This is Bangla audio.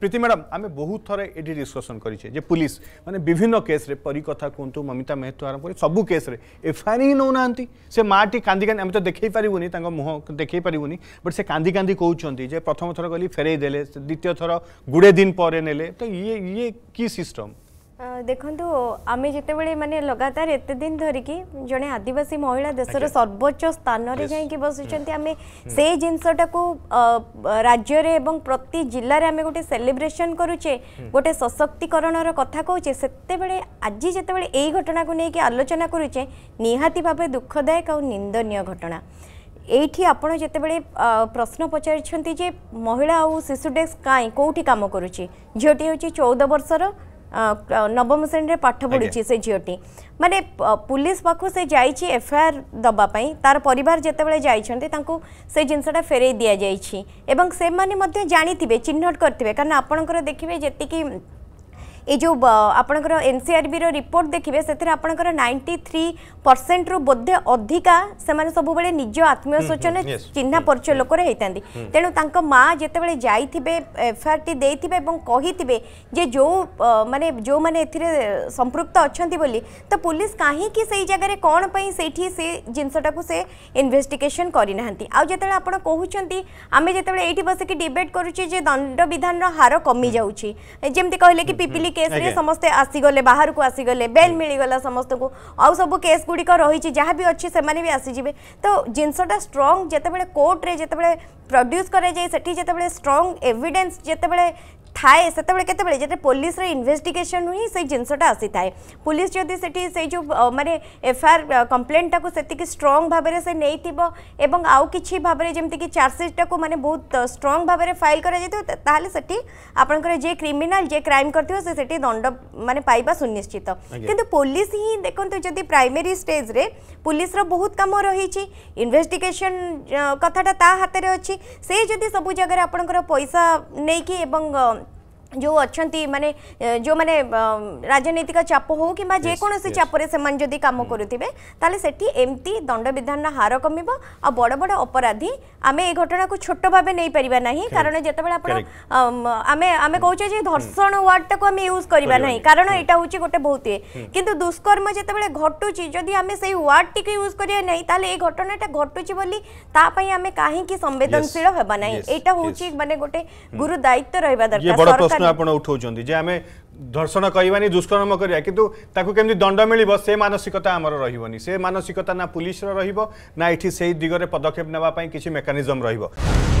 प्रीति मैडम आम बहुत थर ये डिस्कसन करे पुलिस मैंने विभिन्न केस्रे परी कथा कहतु ममिता मेहतु आरंभ कर सब केस्रे एफआईआर ही नौना से माँ कांदी कांदी आम तो देखे पारूनी मुह देखे पारूनी बट से कांदी कांदी कहते प्रथम थर गली फेरईदे द्वितीय थर गुड़े दिन पर ने तो ये ये कि सिस्टम ଦେଖନ୍ତୁ ଆମେ ଯେତେବେଳେ ମାନେ ଲଗାତାର ଏତେ ଦିନ ଧରିକି ଜଣେ ଆଦିବାସୀ ମହିଳା ଦେଶର ସର୍ବୋଚ୍ଚ ସ୍ଥାନରେ ଯାଇକି ବସିଛନ୍ତି ଆମେ ସେଇ ଜିନିଷଟାକୁ ରାଜ୍ୟରେ ଏବଂ ପ୍ରତି ଜିଲ୍ଲାରେ ଆମେ ଗୋଟେ ସେଲିବ୍ରେସନ୍ କରୁଛେ ଗୋଟେ ସଶକ୍ତିକରଣର କଥା କହୁଛେ ସେତେବେଳେ ଆଜି ଯେତେବେଳେ ଏଇ ଘଟଣାକୁ ନେଇକି ଆଲୋଚନା କରୁଛେ ନିହାତି ଭାବେ ଦୁଃଖଦାୟକ ଆଉ ନିନ୍ଦନୀୟ ଘଟଣା ଏଇଠି ଆପଣ ଯେତେବେଳେ ପ୍ରଶ୍ନ ପଚାରିଛନ୍ତି ଯେ ମହିଳା ଆଉ ଶିଶୁ ଡେସ୍କ କାହିଁ କେଉଁଠି କାମ କରୁଛି ଝିଅଟି ହେଉଛି ଚଉଦ ବର୍ଷର নবম শ্রেণীর পাঠ পড়ুছি সে ঝিওটি মানে পুলিশ পাখু সে যাইছি এফআইআর দেওয়া তার পরিবার যেতবে যাইছেন তাঁকু সেই জিনিসটা ফেরাই দিয়া যাইছি এবং সে জাঁথিবে চিহ্নট করতে কারণ আপনার দেখবে যেত ଏ ଯେଉଁ ଆପଣଙ୍କର ଏନ୍ସିଆର୍ବିର ରିପୋର୍ଟ ଦେଖିବେ ସେଥିରେ ଆପଣଙ୍କର ନାଇଣ୍ଟି ଥ୍ରୀ ପରସେଣ୍ଟରୁ ବୋଧେ ଅଧିକା ସେମାନେ ସବୁବେଳେ ନିଜ ଆତ୍ମୀୟ ସ୍ୱଜନ ଚିହ୍ନା ପରିଚୟ ଲୋକରେ ହେଇଥାନ୍ତି ତେଣୁ ତାଙ୍କ ମା ଯେତେବେଳେ ଯାଇଥିବେ ଏଫ୍ଆଇଆର୍ଟି ଦେଇଥିବେ ଏବଂ କହିଥିବେ ଯେ ଯେଉଁ ମାନେ ଯେଉଁମାନେ ଏଥିରେ ସମ୍ପୃକ୍ତ ଅଛନ୍ତି ବୋଲି ତ ପୁଲିସ୍ କାହିଁକି ସେଇ ଜାଗାରେ କ'ଣ ପାଇଁ ସେଇଠି ସେ ଜିନିଷଟାକୁ ସେ ଇନଭେଷ୍ଟିଗେସନ୍ କରିନାହାନ୍ତି ଆଉ ଯେତେବେଳେ ଆପଣ କହୁଛନ୍ତି ଆମେ ଯେତେବେଳେ ଏଇଠି ବସିକି ଡିବେଟ୍ କରୁଛେ ଯେ ଦଣ୍ଡବିଧାନର ହାର କମିଯାଉଛି ଯେମିତି କହିଲେ କି ପିପିଲି কেসরে সমস্তে আসিগলে বাহারকু আসিগলে বেল মিলিগলা সমস্ত আউ সব কেস গুড়িক রয়েছে যা বি অছি সেমানে বি আসিযে তো জিনিসটা স্ট্রং যেতবে কোর্টরে যেতবে প্রড্যুস করা যায় সেটি যেতবে স্ট্রং এভিডেন্স যেতবে থাকে সেতবে কেতবে যেটা পুলিশর ইনভেস্টিগেসন হি সেই জিনিসটা আসি থাকে পুলিশ যদি সেটি সেই যে মানে এফআইআর কমপ্লেনটা সেতিকি স্ট্রং ভাবে সে নেই এবং আউ কিছু ভাবে যেমি কি চার্জসিটটা মানে বহুত স্ট্রং ভাবে ফাইল করা যাই তাহলে সেটি আপনার যে ক্রিমিনাল যে ক্রাইম করতে সে সেটি দণ্ড মানে পাইবা সুনিশ্চিত কিন্তু পুলিশ হি দেখুন যদি প্রাইমেরি স্টেজরে পুলিশর বহুত কাম রয়েছে ইনভেস্টিগেসন কথাটা তা হাতের অছি সে যদি সবু জায়গায় আপনার পয়সা নেইকি এবং जो अच्छा माने जो माने राजनैतिक चाप हो कि जेकोसी yes, चापर yes. से जदि कम करुवे सेठी एमती दंडविधान हार कम आ बड़ बड़ अपराधी आम ये घटना को छोट भाव नहीं पारा ना कारण जितेबाला आम आम कहे धर्षण वार्ड टाक आम यूज करवा ना कारण यहाँ हूँ गोटे बहुत ये कि दुष्कर्म जितेबाला घटुची जदि आम से वार्ड टी यूज करा ना तो ये घटनाटा घटुची बोली आम कहीं संवेदनशील हवा ना यहाँ हूँ मानते गोटे गुरु दायित्व रहा दरकार প্রশ্ন আপনার উঠাউছেন যে আমি ধর্ষণ করবানি দুষ্কর্ম করা কিন্তু তাকে কেমি দণ্ড মিলব সে মানসিকতা আমার রহবনি সে মানসিকতা না পুলিশর রহব না এটি সেই দিগরে পদক্ষেপ নেওয়া কিছু মেকানিজম রহব